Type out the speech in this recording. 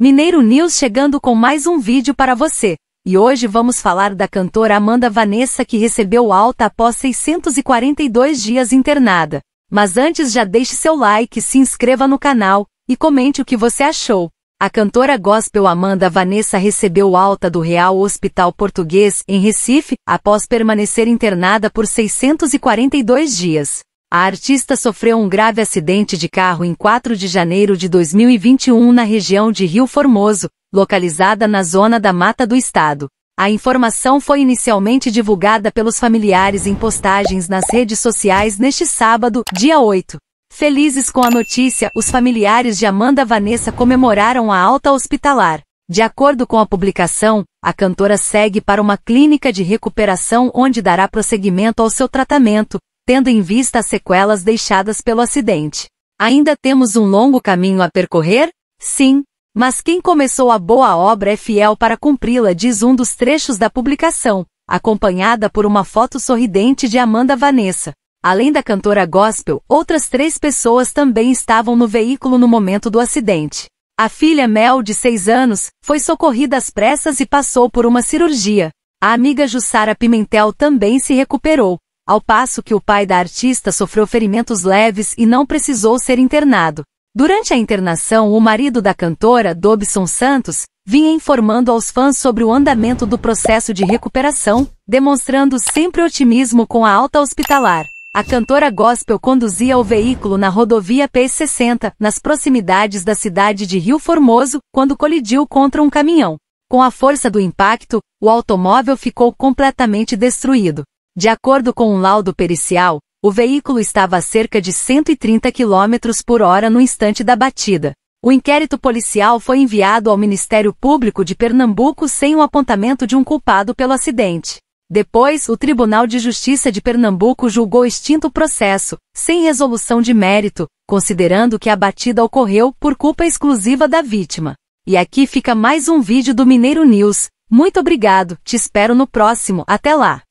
Mineiro News chegando com mais um vídeo para você. E hoje vamos falar da cantora Amanda Vanessa que recebeu alta após 642 dias internada. Mas antes já deixe seu like, se inscreva no canal e comente o que você achou. A cantora gospel Amanda Vanessa recebeu alta do Real Hospital Português, em Recife, após permanecer internada por 642 dias. A artista sofreu um grave acidente de carro em 4 de janeiro de 2021 na região de Rio Formoso, localizada na zona da mata do estado. A informação foi inicialmente divulgada pelos familiares em postagens nas redes sociais neste sábado, dia 8. Felizes com a notícia, os familiares de Amanda Vanessa comemoraram a alta hospitalar. De acordo com a publicação, a cantora segue para uma clínica de recuperação onde dará prosseguimento ao seu tratamento, tendo em vista as sequelas deixadas pelo acidente. Ainda temos um longo caminho a percorrer? Sim, mas quem começou a boa obra é fiel para cumpri-la, diz um dos trechos da publicação, acompanhada por uma foto sorridente de Amanda Vanessa. Além da cantora gospel, outras três pessoas também estavam no veículo no momento do acidente. A filha Mel, de 6 anos, foi socorrida às pressas e passou por uma cirurgia. A amiga Jussara Pimentel também se recuperou ao passo que o pai da artista sofreu ferimentos leves e não precisou ser internado. Durante a internação, o marido da cantora, Dobson Santos, vinha informando aos fãs sobre o andamento do processo de recuperação, demonstrando sempre otimismo com a alta hospitalar. A cantora gospel conduzia o veículo na rodovia P60, nas proximidades da cidade de Rio Formoso, quando colidiu contra um caminhão. Com a força do impacto, o automóvel ficou completamente destruído. De acordo com um laudo pericial, o veículo estava a cerca de 130 km por hora no instante da batida. O inquérito policial foi enviado ao Ministério Público de Pernambuco sem o apontamento de um culpado pelo acidente. Depois, o Tribunal de Justiça de Pernambuco julgou extinto o processo, sem resolução de mérito, considerando que a batida ocorreu por culpa exclusiva da vítima. E aqui fica mais um vídeo do Mineiro News. Muito obrigado, te espero no próximo, até lá!